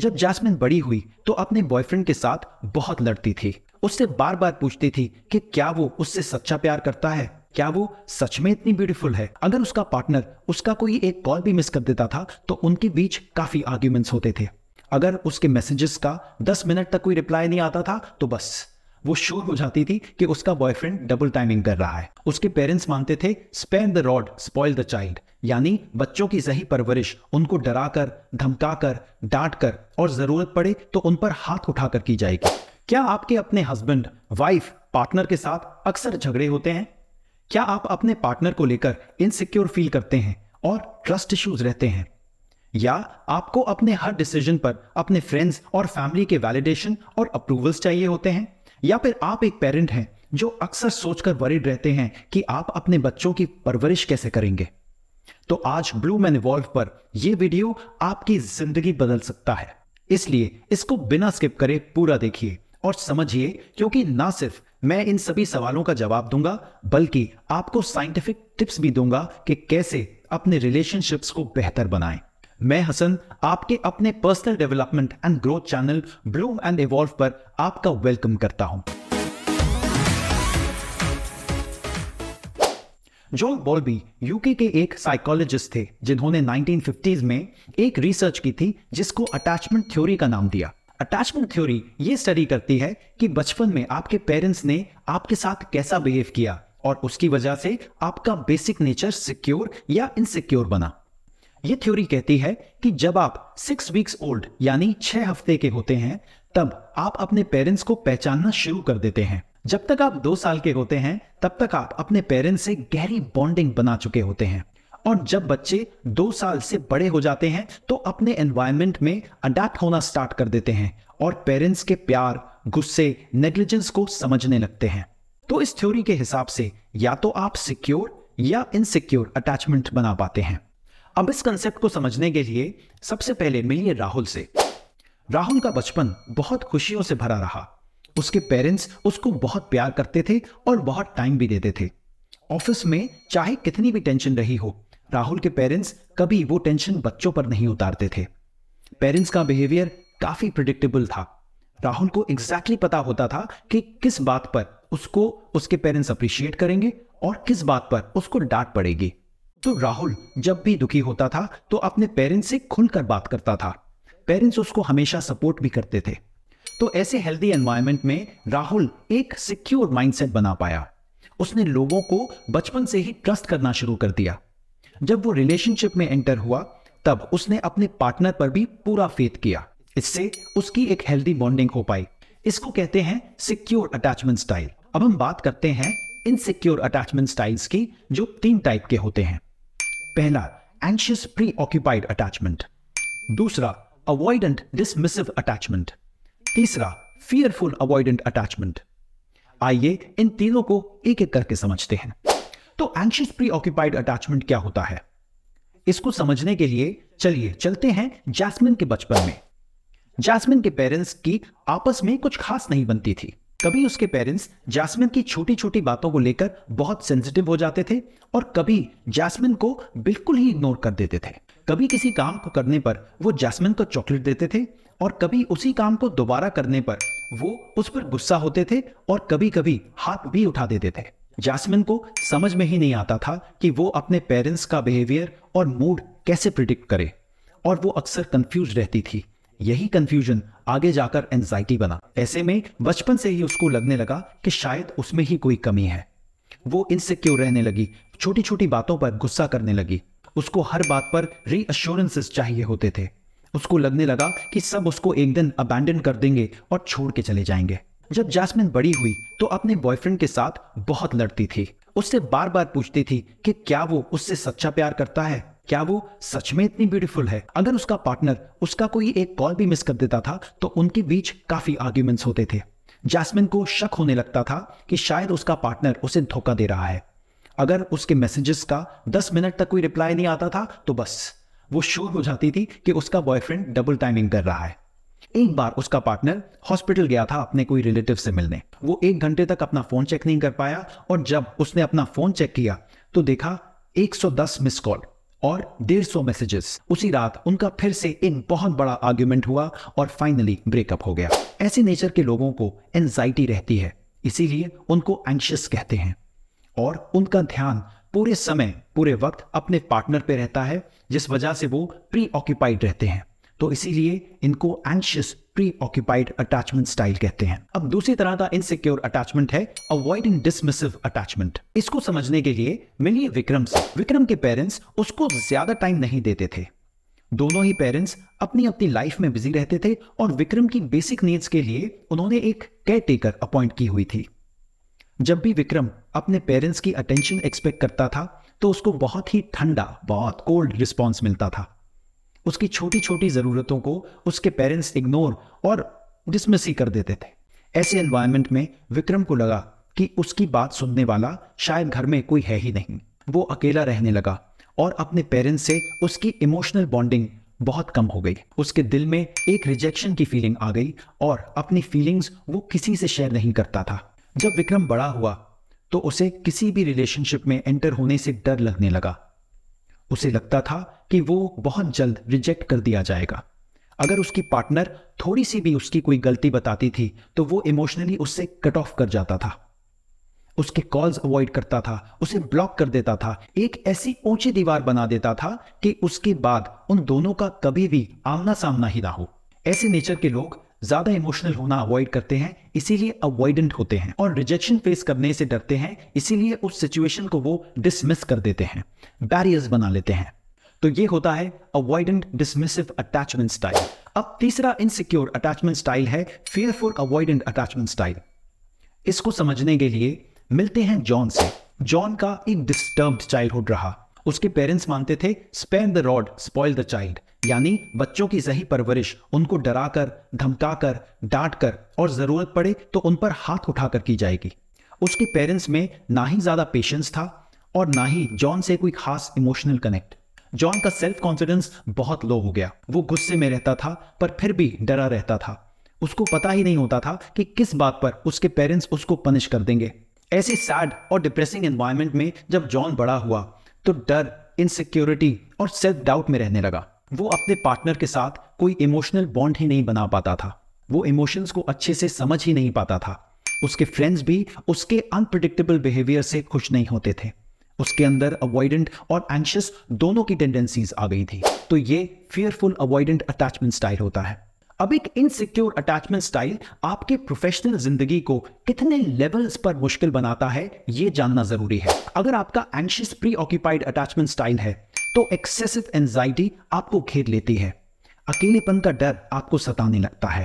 जब जैस्मिन बड़ी हुई तो अपने बॉयफ्रेंड के साथ बहुत लड़ती थी उससे बार बार पूछती थी कि क्या वो उससे सच्चा प्यार करता है क्या वो सच में इतनी ब्यूटीफुल है अगर उसका पार्टनर उसका कोई एक कॉल भी मिस कर देता था तो उनके बीच काफी आर्ग्यूमेंट्स होते थे अगर उसके मैसेजेस का 10 मिनट तक कोई रिप्लाई नहीं आता था तो बस वो श्योर हो जाती थी कि उसका बॉयफ्रेंड डबल टाइमिंग कर रहा है उसके पेरेंट्स मानते थे spare the rod spoil the child यानी बच्चों की सही परवरिश उनको डराकर धमकाकर डांट कर और जरूरत पड़े तो उन पर हाथ उठाकर की जाएगी क्या आपके अपने हस्बैंड वाइफ पार्टनर के साथ अक्सर झगड़े होते हैं क्या आप अपने पार्टनर को लेकर इनसिक्योर फील करते हैं और ट्रस्ट इश्यूज रहते हैं या आपको अपने हर डिसीजन पर अपने फ्रेंड्स और फैमिली के वैलिडेशन और अप्रूवल्स चाहिए होते हैं या फिर आप एक पेरेंट हैं जो अक्सर सोचकर वरिड रहते हैं कि आप अपने बच्चों की परवरिश कैसे करेंगे तो आज ब्लू मैन इवॉल्व पर यह वीडियो आपकी जिंदगी बदल सकता है इसलिए इसको बिना स्किप करे पूरा देखिए और समझिए क्योंकि ना सिर्फ मैं इन सभी सवालों का जवाब दूंगा बल्कि आपको साइंटिफिक टिप्स भी दूंगा कि कैसे अपने रिलेशनशिप्स को बेहतर बनाएं मैं हसन आपके अपने personal development and growth channel Bloom and Evolve पर आपका वेलकम करता हूं जॉन बॉल्बी यूके के एक साइकोलॉजिस्ट थे जिन्होंने 1950s में एक रिसर्च की थी जिसको अटैचमेंट थ्योरी का नाम दिया अटैचमेंट थ्योरी ये स्टडी करती है कि बचपन में आपके पेरेंट्स ने आपके साथ कैसा बिहेव किया और उसकी वजह से आपका बेसिक नेचर सिक्योर या इनसिक्योर बना ये थ्योरी कहती है कि जब आप सिक्स वीक्स ओल्ड यानी छह हफ्ते के होते हैं तब आप अपने पेरेंट्स को पहचानना शुरू कर देते हैं जब तक आप दो साल के होते हैं तब तक आप अपने पेरेंट्स से गहरी बॉन्डिंग बना चुके होते हैं और जब बच्चे दो साल से बड़े हो जाते हैं तो अपने एनवायरमेंट में अडेप्ट होना स्टार्ट कर देते हैं और पेरेंट्स के प्यार गुस्से नेग्लिजेंस को समझने लगते हैं तो इस थ्योरी के हिसाब से या तो आप सिक्योर या इनसिक्योर अटैचमेंट बना पाते हैं अब इस कंसेप्ट को समझने के लिए सबसे पहले मिलिए राहुल से राहुल का बचपन बहुत खुशियों से भरा रहा उसके पेरेंट्स उसको बहुत प्यार करते थे और बहुत टाइम भी देते थे ऑफिस में चाहे कितनी भी टेंशन रही हो राहुल के पेरेंट्स कभी वो टेंशन बच्चों पर नहीं उतारते थे पेरेंट्स का बिहेवियर काफी प्रिडिक्टेबल था राहुल को एग्जैक्टली exactly पता होता था कि किस बात पर उसको उसके पेरेंट्स अप्रिशिएट करेंगे और किस बात पर उसको डांट पड़ेगी तो राहुल जब भी दुखी होता था तो अपने पेरेंट्स से खुलकर बात करता था पेरेंट्स उसको हमेशा सपोर्ट भी करते थे तो ऐसे हेल्दी एनवायरमेंट में राहुल एक सिक्योर माइंडसेट बना पाया उसने लोगों को बचपन से ही ट्रस्ट करना शुरू कर दिया जब वो रिलेशनशिप में एंटर हुआ तब उसने अपने पार्टनर पर भी पूरा फेथ किया इससे उसकी एक हेल्दी बॉन्डिंग हो पाई इसको कहते हैं सिक्योर अटैचमेंट स्टाइल अब हम बात करते हैं इन सिक्योर अटैचमेंट स्टाइल्स की जो तीन टाइप के होते हैं पहला एंशियस प्री ऑक्यूपाइड अटैचमेंट दूसरा अवॉइडेंट डिसमिसिव अटैचमेंट तीसरा फियरफुल अवॉइडेंट अटैचमेंट आइए इन तीनों को एक एक करके समझते हैं तो एंशियस प्री ऑक्यूपाइड अटैचमेंट क्या होता है इसको समझने के लिए चलिए चलते हैं जैस्मिन के बचपन में जैस्मिन के पेरेंट्स की आपस में कुछ खास नहीं बनती थी कभी उसके पेरेंट्स जैस्मिन की छोटी छोटी बातों को लेकर बहुत सेंसिटिव हो जाते थे और कभी जैस्मिन को बिल्कुल ही इग्नोर कर देते थे कभी किसी काम को करने पर वो जैस्मिन को चॉकलेट देते थे और कभी उसी काम को दोबारा करने पर वो उस पर गुस्सा होते थे और कभी कभी हाथ भी उठा देते थे जैस्मिन को समझ में ही नहीं आता था कि वो अपने पेरेंट्स का बिहेवियर और मूड कैसे प्रिडिक्ट करे और वो अक्सर कंफ्यूज रहती थी यही कंफ्यूजन आगे जाकर एंजाइटी बना ऐसे में बचपन से ही उसको लगने लगा कि शायद उसमें ही कोई कमी है वो इनसिक्योर रहने लगी छोटी छोटी बातों पर गुस्सा करने लगी उसको हर बात पर रीअश्योरेंसेस चाहिए होते थे उसको लगने लगा कि सब उसको एक दिन अबैंडन कर देंगे और छोड़ के चले जाएंगे जब जैस्मिन बड़ी हुई तो अपने बॉयफ्रेंड के साथ बहुत लड़ती थी उससे बार बार पूछती थी कि क्या वो उससे सच्चा प्यार करता है क्या वो सच में इतनी ब्यूटीफुल है अगर उसका पार्टनर उसका कोई एक कॉल भी मिस कर देता था तो उनके बीच काफी आर्ग्यूमेंट्स होते थे जैस्मिन को शक होने लगता था कि शायद उसका पार्टनर उसे धोखा दे रहा है अगर उसके मैसेजेस का दस मिनट तक कोई रिप्लाई नहीं आता था तो बस वो श्योर हो जाती थी कि उसका बॉयफ्रेंड डबल टाइमिंग कर रहा है एक बार उसका पार्टनर हॉस्पिटल गया था अपने कोई रिलेटिव से मिलने वो एक घंटे तक अपना फोन चेक नहीं कर पाया और जब उसने अपना फोन चेक किया तो देखा 110 मिस कॉल और डेढ़ सौ मैसेजेस उसी रात उनका फिर से इन बहुत बड़ा आर्ग्यूमेंट हुआ और फाइनली ब्रेकअप हो गया ऐसे नेचर के लोगों को एनजाइटी रहती है इसीलिए उनको एंशियस कहते हैं और उनका ध्यान पूरे समय पूरे वक्त अपने पार्टनर पे रहता है जिस वजह से वो प्री ऑक्यूपाइड रहते हैं तो इसीलिए इनको anxious preoccupied attachment style कहते हैं अब दूसरी तरह का इनसिक्योर अटैचमेंट है अवॉइडिंग डिसमिसिव अटैचमेंट इसको समझने के लिए मिलिए विक्रम से विक्रम के पेरेंट्स उसको ज्यादा टाइम नहीं देते थे दोनों ही पेरेंट्स अपनी अपनी लाइफ में बिजी रहते थे और विक्रम की बेसिक नीड्स के लिए उन्होंने एक केयर टेकर अपॉइंट की हुई थी जब भी विक्रम अपने पेरेंट्स की अटेंशन एक्सपेक्ट करता था तो उसको बहुत ही ठंडा बहुत कोल्ड रिस्पॉन्स मिलता था उसकी छोटी छोटी ज़रूरतों को उसके पेरेंट्स इग्नोर और डिसमिस ही कर देते थे ऐसे एनवायरमेंट में विक्रम को लगा कि उसकी बात सुनने वाला शायद घर में कोई है ही नहीं वो अकेला रहने लगा और अपने पेरेंट्स से उसकी इमोशनल बॉन्डिंग बहुत कम हो गई उसके दिल में एक रिजेक्शन की फीलिंग आ गई और अपनी फीलिंग्स वो किसी से शेयर नहीं करता था जब विक्रम बड़ा हुआ तो उसे किसी भी रिलेशनशिप में एंटर होने से डर लगने लगा उसे लगता था कि वो बहुत जल्द रिजेक्ट कर दिया जाएगा अगर उसकी पार्टनर थोड़ी सी भी उसकी कोई गलती बताती थी तो वो इमोशनली उससे कट ऑफ कर जाता था उसके कॉल्स अवॉइड करता था उसे ब्लॉक कर देता था एक ऐसी ऊंची दीवार बना देता था कि उसके बाद उन दोनों का कभी भी आमना सामना ही ना हो ऐसे नेचर के लोग ज्यादा इमोशनल होना अवॉइड करते हैं इसीलिए अवॉइडेंट होते हैं और रिजेक्शन फेस करने से डरते हैं इसीलिए उस सिचुएशन को वो डिसमिस कर देते हैं बैरियर्स बना लेते हैं तो ये होता है अवॉइडेंट डिसमिसिव अटैचमेंट स्टाइल अब तीसरा इनसिक्योर अटैचमेंट स्टाइल है फेयरफुल अवॉइडेंट अटैचमेंट स्टाइल इसको समझने के लिए मिलते हैं जॉन से जॉन का एक डिस्टर्ब चाइल्डहुड रहा उसके पेरेंट्स मानते थे spare the rod spoil the child यानी बच्चों की सही परवरिश उनको डराकर धमकाकर डांटकर और जरूरत पड़े तो उन पर हाथ उठाकर की जाएगी उसके पेरेंट्स में ना ही ज्यादा पेशेंस था और ना ही जॉन से कोई खास इमोशनल कनेक्ट जॉन का सेल्फ कॉन्फिडेंस बहुत लो हो गया वो गुस्से में रहता था पर फिर भी डरा रहता था उसको पता ही नहीं होता था कि किस बात पर उसके पेरेंट्स उसको पनिश कर देंगे ऐसे सैड और डिप्रेसिंग एनवायरमेंट में जब जॉन बड़ा हुआ तो डर इनसिक्योरिटी और सेल्फ डाउट में रहने लगा वो अपने पार्टनर के साथ कोई इमोशनल बॉन्ड ही नहीं बना पाता था वो इमोशंस को अच्छे से समझ ही नहीं पाता था उसके फ्रेंड्स भी उसके अनप्रडिक्टेबल बिहेवियर से खुश नहीं होते थे उसके अंदर अवॉइडेंट और एंशियस दोनों की टेंडेंसीज आ गई थी तो ये फियरफुल अवॉइडेंट अटैचमेंट स्टाइल होता है अब एक इनसिक्योर अटैचमेंट स्टाइल आपके प्रोफेशनल जिंदगी को कितने लेवल्स पर मुश्किल बनाता है ये जानना जरूरी है अगर आपका anxious preoccupied attachment style है तो एक्सेसिव एंजाइटी आपको घेर लेती है अकेलेपन का डर आपको सताने लगता है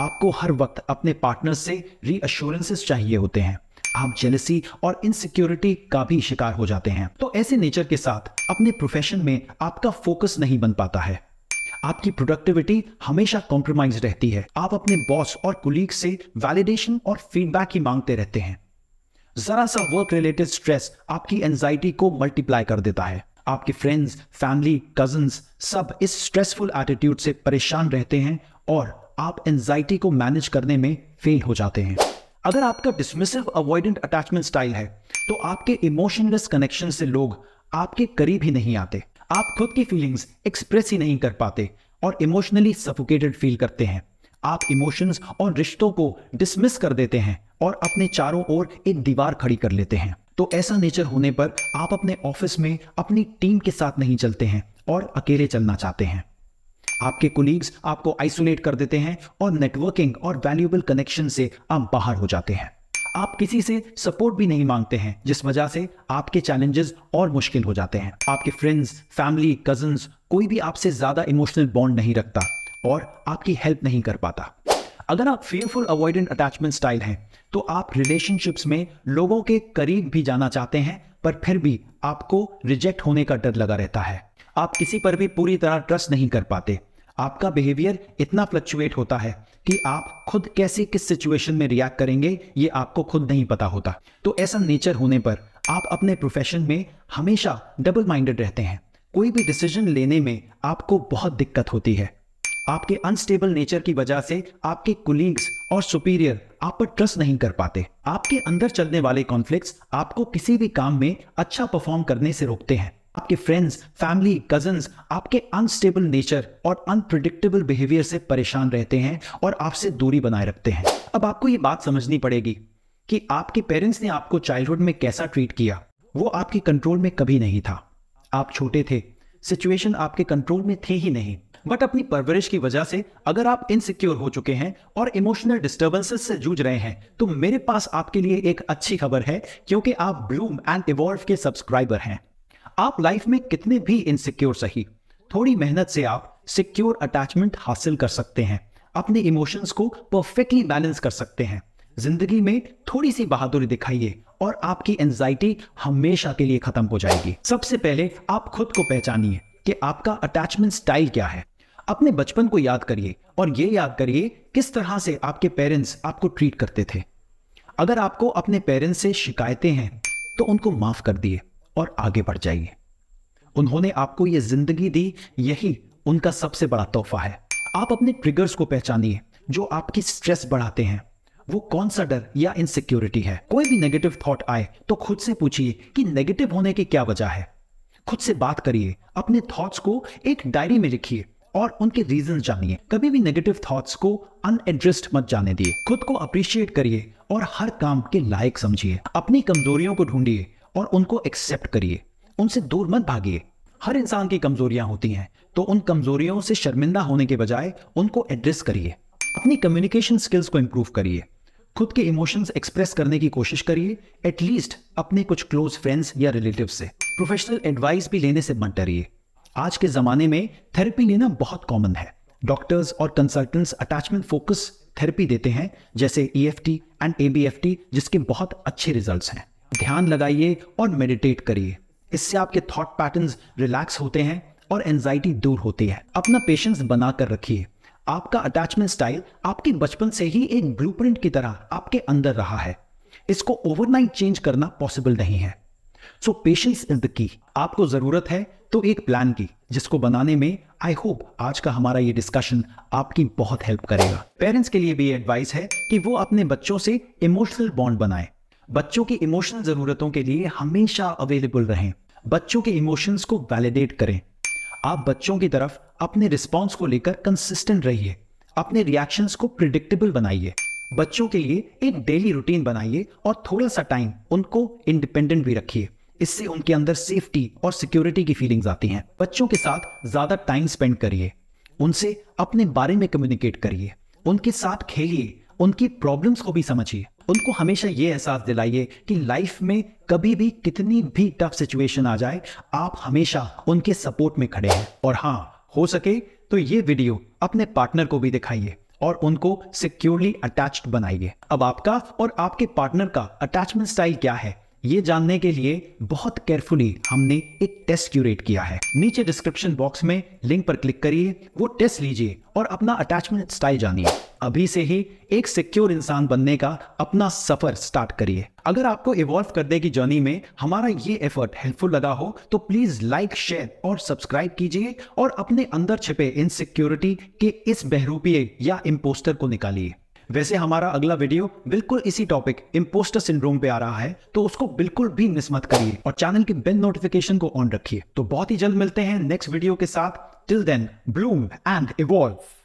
आपको हर वक्त अपने पार्टनर से रीअश्योरेंसेस चाहिए होते हैं आप जेलसी और इनसिक्योरिटी का भी शिकार हो जाते हैं तो ऐसे नेचर के साथ अपने प्रोफेशन में आपका फोकस नहीं बन पाता है आपकी प्रोडक्टिविटी हमेशा कॉम्प्रोमाइज रहती है आप अपने बॉस और कुलीग से वैलिडेशन और फीडबैक ही मांगते रहते हैं जरा सा वर्क रिलेटेड स्ट्रेस आपकी एंजाइटी को मल्टीप्लाई कर देता है आपके फ्रेंड्स फैमिली कजन सब इस स्ट्रेसफुल एटीट्यूड से परेशान रहते हैं और आप एंजाइटी को मैनेज करने में फेल हो जाते हैं अगर आपका डिसमिसिव अवॉइडेंट अटैचमेंट स्टाइल है तो आपके इमोशनलेस कनेक्शन से लोग आपके करीब ही नहीं आते आप खुद की फीलिंग्स एक्सप्रेस ही नहीं कर पाते और इमोशनली सफोकेटेड फील करते हैं आप इमोशंस और रिश्तों को डिसमिस कर देते हैं और अपने चारों ओर एक दीवार खड़ी कर लेते हैं तो ऐसा नेचर होने पर आप अपने ऑफिस में अपनी टीम के साथ नहीं चलते हैं और अकेले चलना चाहते हैं आपके कोलीग्स आपको आइसोलेट कर देते हैं और नेटवर्किंग और वैल्यूएबल कनेक्शन से आप बाहर हो जाते हैं आप किसी से सपोर्ट भी नहीं मांगते हैं जिस वजह से आपके चैलेंजेस और मुश्किल हो जाते हैं आपके फ्रेंड्स फैमिली कजन्स कोई भी आपसे ज़्यादा इमोशनल बॉन्ड नहीं रखता और आपकी हेल्प नहीं कर पाता अगर आप फेयरफुल अवॉइडेंट अटैचमेंट स्टाइल हैं तो आप रिलेशनशिप्स में लोगों के करीब भी जाना चाहते हैं पर फिर भी आपको रिजेक्ट होने का डर लगा रहता है आप किसी पर भी पूरी तरह ट्रस्ट नहीं कर पाते आपका बिहेवियर इतना फ्लक्चुएट होता है कि आप खुद कैसे किस सिचुएशन में रिएक्ट करेंगे ये आपको खुद नहीं पता होता तो ऐसा नेचर होने पर आप अपने प्रोफेशन में हमेशा डबल माइंडेड रहते हैं कोई भी डिसीजन लेने में आपको बहुत दिक्कत होती है आपके अनस्टेबल नेचर की वजह से आपके कुलीग्स और सुपीरियर आप पर ट्रस्ट नहीं कर पाते आपके अंदर चलने वाले कॉन्फ्लिक्ट्स आपको किसी भी काम में अच्छा परफॉर्म करने से रोकते हैं आपके फ्रेंड्स फैमिली कजन आपके अनस्टेबल नेचर और अनप्रिडिक्टेबल बिहेवियर से परेशान रहते हैं और आपसे दूरी बनाए रखते हैं अब आपको ये बात समझनी पड़ेगी कि आपके पेरेंट्स ने आपको चाइल्डहुड में कैसा ट्रीट किया वो आपके कंट्रोल में कभी नहीं था आप छोटे थे सिचुएशन आपके कंट्रोल में थे ही नहीं बट अपनी परवरिश की वजह से अगर आप इनसिक्योर हो चुके हैं और इमोशनल डिस्टर्बेंसेस से जूझ रहे हैं तो मेरे पास आपके लिए एक अच्छी खबर है क्योंकि आप ब्लूम एंड इवॉल्व के सब्सक्राइबर हैं आप लाइफ में कितने भी इनसिक्योर सही थोड़ी मेहनत से आप सिक्योर अटैचमेंट हासिल कर सकते हैं अपने इमोशंस को परफेक्टली बैलेंस कर सकते हैं जिंदगी में थोड़ी सी बहादुरी दिखाइए और आपकी एंजाइटी हमेशा के लिए खत्म हो जाएगी सबसे पहले आप खुद को पहचानिए कि आपका अटैचमेंट स्टाइल क्या है अपने बचपन को याद करिए और ये याद करिए किस तरह से आपके पेरेंट्स आपको ट्रीट करते थे अगर आपको अपने पेरेंट्स से शिकायतें हैं तो उनको माफ कर दिए और आगे बढ़ जाइए उन्होंने आपको ये जिंदगी दी यही उनका सबसे बड़ा तोहफा है आप अपने ट्रिगर्स को पहचानिए जो आपकी स्ट्रेस बढ़ाते हैं वो कौन सा डर या इनसिक्योरिटी है कोई भी नेगेटिव थॉट आए तो खुद से पूछिए कि नेगेटिव होने की क्या वजह है खुद से बात करिए अपने थॉट्स को एक डायरी में लिखिए और उनके रीजन जानिए कभी भी नेगेटिव थॉट्स को अनएड्रेस्ड मत जाने दिए खुद को अप्रिशिएट करिए और हर काम के लायक समझिए अपनी कमजोरियों को ढूंढिए और उनको एक्सेप्ट करिए उनसे दूर मत भागिए हर इंसान की कमजोरियां होती हैं तो उन कमजोरियों से शर्मिंदा होने के बजाय उनको एड्रेस करिए अपनी कम्युनिकेशन स्किल्स को इम्प्रूव करिए खुद के इमोशंस एक्सप्रेस करने की कोशिश करिए एटलीस्ट अपने कुछ क्लोज फ्रेंड्स या रिलेटिव से प्रोफेशनल एडवाइस भी लेने से मत डरिए आज के ज़माने में थेरेपी लेना बहुत कॉमन है डॉक्टर्स और कंसल्टेंट्स अटैचमेंट फोकस थेरेपी देते हैं जैसे E F T and A B F T जिसके बहुत अच्छे रिजल्ट हैं ध्यान लगाइए और मेडिटेट करिए इससे आपके थॉट पैटर्न रिलैक्स होते हैं और एनजाइटी दूर होती है अपना पेशेंस बनाकर रखिए आपका अटैचमेंट स्टाइल आपके बचपन से ही एक ब्लूप्रिंट की तरह आपके अंदर रहा है इसको ओवरनाइट चेंज करना पॉसिबल नहीं है सो पेशेंस इज द की आपको जरूरत है तो एक प्लान की जिसको बनाने में आई होप आज का हमारा ये डिस्कशन आपकी बहुत हेल्प करेगा पेरेंट्स के लिए भी एडवाइस है कि वो अपने बच्चों से इमोशनल बॉन्ड बनाए बच्चों की इमोशनल ज़रूरतों के लिए हमेशा अवेलेबल रहें बच्चों के इमोशंस को वैलिडेट करें आप बच्चों की तरफ अपने रिस्पॉन्स को लेकर कंसिस्टेंट रहिए अपने रिएक्शंस को प्रिडिक्टेबल बनाइए बच्चों के लिए एक डेली रूटीन बनाइए और थोड़ा सा टाइम उनको इंडिपेंडेंट भी रखिए इससे उनके अंदर सेफ्टी और सिक्योरिटी की फीलिंग्स आती हैं बच्चों के साथ ज़्यादा टाइम स्पेंड करिए उनसे अपने बारे में कम्युनिकेट करिए उनके साथ खेलिए उनकी प्रॉब्लम्स को भी समझिए उनको हमेशा ये एहसास दिलाइए कि लाइफ में कभी भी कितनी भी टफ सिचुएशन आ जाए आप हमेशा उनके सपोर्ट में खड़े हैं और हाँ हो सके तो ये वीडियो अपने पार्टनर को भी दिखाइए और उनको सिक्योरली अटैच्ड बनाइए अब आपका और आपके पार्टनर का अटैचमेंट स्टाइल क्या है ये जानने के लिए बहुत केयरफुली हमने एक टेस्ट क्यूरेट किया है नीचे डिस्क्रिप्शन बॉक्स में लिंक पर क्लिक करिए वो टेस्ट लीजिए और अपना अटैचमेंट स्टाइल जानिए अभी से ही एक सिक्योर इंसान बनने का अपना सफर स्टार्ट करिए अगर आपको इवॉल्व करने की जर्नी में हमारा ये एफर्ट हेल्पफुल लगा हो तो प्लीज लाइक शेयर और सब्सक्राइब कीजिए और अपने अंदर छिपे इनसिक्योरिटी के इस बहरूपीय या इम्पोस्टर को निकालिए वैसे हमारा अगला वीडियो बिल्कुल इसी टॉपिक इम्पोस्टर सिंड्रोम पे आ रहा है तो उसको बिल्कुल भी मिस मत करिए और चैनल की बेल नोटिफिकेशन को ऑन रखिए तो बहुत ही जल्द मिलते हैं नेक्स्ट वीडियो के साथ till then bloom and evolve